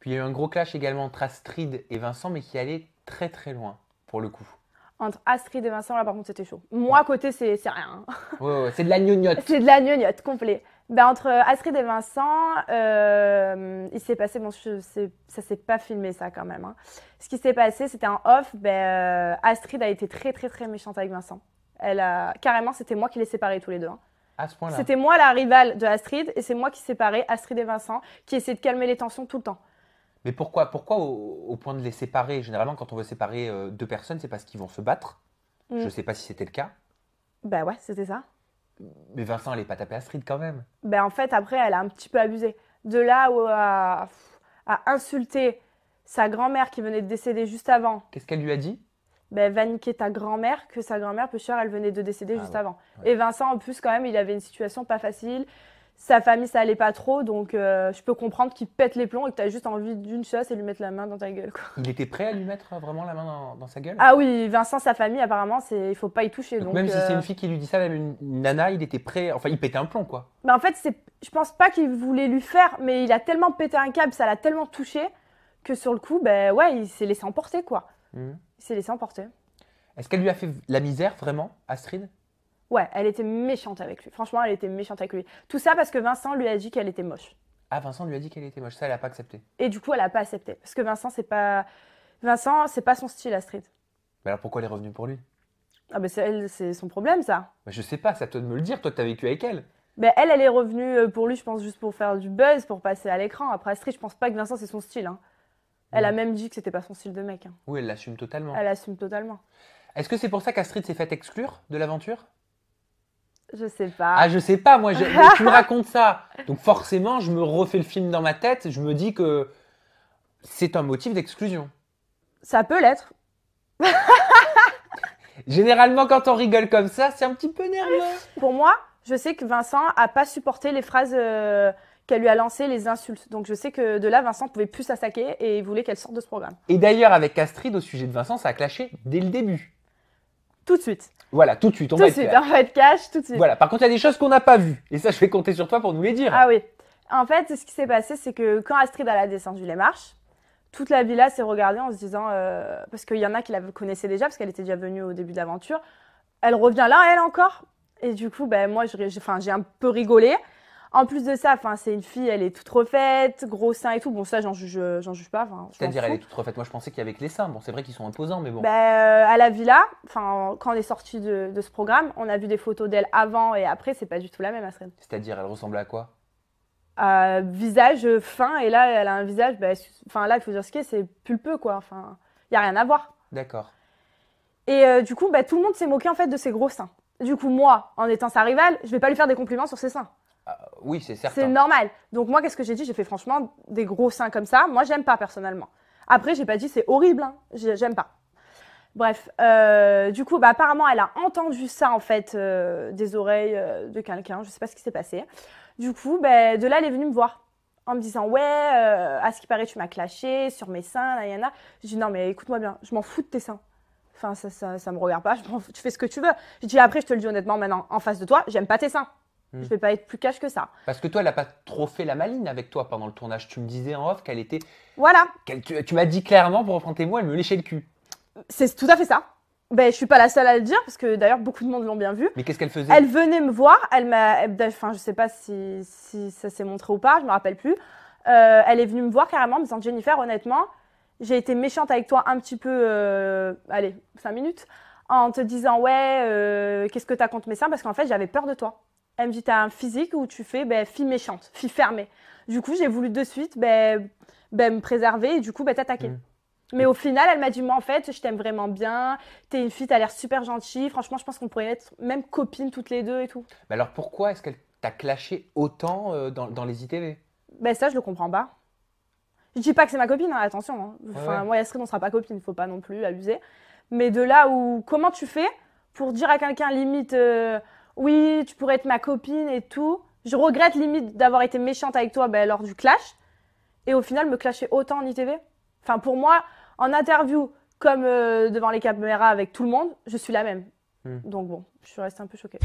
Puis il y a eu un gros clash également entre Astrid et Vincent, mais qui allait très très loin pour le coup. Entre Astrid et Vincent, là par contre c'était chaud. Moi à côté c'est rien. c'est de la gnognotte. c'est de la gnognotte, complet. Ben, entre Astrid et Vincent, euh, il s'est passé, bon, je, ça s'est pas filmé ça quand même. Hein. Ce qui s'est passé, c'était un off. Ben, euh, Astrid a été très très très méchante avec Vincent. Elle a carrément, c'était moi qui les séparais tous les deux. Hein. À ce point-là. C'était moi la rivale de Astrid et c'est moi qui séparais Astrid et Vincent, qui essayait de calmer les tensions tout le temps. Mais pourquoi, pourquoi au, point de les séparer Généralement, quand on veut séparer euh, deux personnes, c'est parce qu'ils vont se battre. Mm. Je ne sais pas si c'était le cas. Ben ouais, c'était ça. Mais Vincent, elle n'est pas tapée Astrid quand même. Ben en fait, après, elle a un petit peu abusé. De là où, euh, à, insulter sa grand-mère qui venait de décéder juste avant. Qu'est-ce qu'elle lui a dit ben, bah, vaniquer ta grand-mère, que sa grand-mère, peu cher, elle venait de décéder ah juste avant. Et Vincent, en plus, quand même, il avait une situation pas facile sa famille, ça allait pas trop, donc euh, je peux comprendre qu'il pète les plombs et que tu as juste envie d'une chose, c'est lui mettre la main dans ta gueule. Il était prêt à lui mettre vraiment la main dans, sa gueule Ah oui, Vincent, sa famille, apparemment, c'est il faut pas y toucher. même si c'est euh, une fille qui lui dit ça, même une nana, il était prêt, enfin, il pétait un plomb, quoi. mais bah, en fait, c'est, je pense pas qu'il voulait lui faire, mais il a tellement pété un câble, ça l'a tellement touché que sur le coup, ben ouais, il s'est laissé emporter, quoi. Mmh. Il s'est laissé emporter. Est-ce qu'elle lui a fait la misère, vraiment, Astrid Ouais, elle était méchante avec lui. Franchement, elle était méchante avec lui. Tout ça parce que Vincent lui a dit qu'elle était moche. Ah, Vincent lui a dit qu'elle était moche. Ça, elle a pas accepté. Et du coup, elle a pas accepté parce que Vincent, c'est pas Vincent, c'est pas son style Astrid. Mais alors pourquoi elle est revenue pour lui Ah c'est son problème ça. Mais je sais pas, ça à toi de me le dire. Toi, t'as vécu avec elle. Ben elle, elle est revenue euh, pour lui, je pense juste pour faire du buzz, pour passer à l'écran. Après Astrid, je pense pas que Vincent c'est son style. Hein. Elle a même dit que c'était pas son style de mec. Hein. Oui, elle l'assume totalement. Elle l'assume totalement. Est-ce que c'est pour ça qu'Astrid s'est fait exclure de l'aventure je sais pas. Ah, je sais pas, moi, je, tu me racontes ça. Donc forcément, je me refais le film dans ma tête, je me dis que c'est un motif d'exclusion. Ça peut l'être. Généralement, quand on rigole comme ça, c'est un petit peu nerveux. Pour moi, je sais que Vincent a pas supporté les phrases euh, qu'elle lui a lancées, les insultes. Donc je sais que de là, Vincent pouvait plus s'attaquer et il voulait qu'elle sorte de ce programme. Et d'ailleurs, avec Astrid, au sujet de Vincent, ça a clashé dès le début. Tout de suite. Voilà, tout de suite, on tout va suite, être cash, tout de suite. Voilà, par contre, il y a des choses qu'on n'a pas vues. Et ça, je vais compter sur toi pour nous les dire. Ah oui. En fait, ce qui s'est passé, c'est que quand Astrid a descendu les marches, toute la villa s'est regardée en se disant, euh, parce qu'il y en a qui la connaissaient déjà, parce qu'elle était déjà venue au début de l'aventure, elle revient là, elle encore. Et du coup, ben, moi, j'ai un peu rigolé. En plus de ça, enfin, c'est une fille, elle est toute refaite, gros seins et tout. Bon, ça, j'en juge, euh, j'en juge pas. C'est-à-dire, elle est toute refaite. Moi, je pensais qu'il y avait que les seins. Bon, c'est vrai qu'ils sont imposants, mais bon. Bah, euh, à la villa, enfin, quand on est sorti de, ce programme, on a vu des photos d'elle avant et après. C'est pas du tout la même, Astrid. C'est-à-dire, elle ressemble à quoi euh, Visage fin et là, elle a un visage. Bah, enfin, là, il faut dire ce qu'il c'est pulpeux, quoi. Enfin, il y a rien à voir. D'accord. Et du coup, ben tout le monde s'est moqué en fait de ses gros seins. Du coup, moi, en étant sa rivale, je vais pas lui faire des compliments sur ses seins. Ah, oui, c'est certain. C'est normal. Donc moi, qu'est-ce que j'ai dit J'ai fait franchement des gros seins comme ça. Moi, j'aime pas personnellement. Après, j'ai pas dit c'est horrible. Hein. J'aime pas. Bref, euh, du coup, bah, apparemment, elle a entendu ça en fait euh, des oreilles euh, de quelqu'un. Je sais pas ce qui s'est passé. Du coup, bah, de là, elle est venue me voir en me disant ouais, à ce qui paraît, tu m'as clashé sur mes seins, là, yana. Je dit non, mais écoute-moi bien, je m'en fous de tes seins. Enfin, ça, ça, me regarde pas. tu fais ce que tu veux. je dis après, je te le dis honnêtement, maintenant, en face de toi, j'aime pas tes seins. Je hmm. Je vais pas être plus cash que ça. Parce que toi, elle n'a pas trop fait la maline avec toi pendant le tournage. Tu me disais en off qu'elle était. Voilà. tu, m'as dit clairement, pour reprendre tes mots, elle me léchait le cul. C'est tout à fait ça. Ben, je suis pas la seule à le dire, parce que d'ailleurs, beaucoup de monde l'ont bien vu. Mais qu'est-ce qu'elle faisait Elle venait me voir, elle m'a. Enfin, je sais pas si, ça s'est montré ou pas, je me rappelle plus. Euh, elle est venue me voir carrément en me disant Jennifer, honnêtement, j'ai été méchante avec toi un petit peu, euh, allez, cinq minutes, en te disant ouais, euh, qu'est-ce que tu as contre mes seins Parce qu'en fait, j'avais peur de toi. Elle me dit, t'as un physique où tu fais ben, fille méchante, fille fermée. Du coup, j'ai voulu de suite ben, ben me préserver et du coup, ben, t'attaquer. Mm. Mais au final, elle m'a dit, moi, en fait, je t'aime vraiment bien. T'es une fille, t'as l'air super gentille. Franchement, je pense qu'on pourrait être même copines toutes les deux et tout. Mais alors, pourquoi est-ce qu'elle t'a clashé autant euh, dans, les ITV Ben, ça, je le comprends pas. Je dis pas que c'est ma copine, hein, attention. Hein. Enfin, moi Yasserine, on on sera pas ne faut pas non plus abuser. Mais de là où, comment tu fais pour dire à quelqu'un limite, euh, oui, tu pourrais être ma copine et tout. Je regrette limite d'avoir été méchante avec toi ben, lors du clash. Et au final, me clasher autant en ITV. Enfin, pour moi, en interview, comme euh, devant les caméras avec tout le monde, je suis la même. Hmm. Donc bon, je suis restée un peu choquée.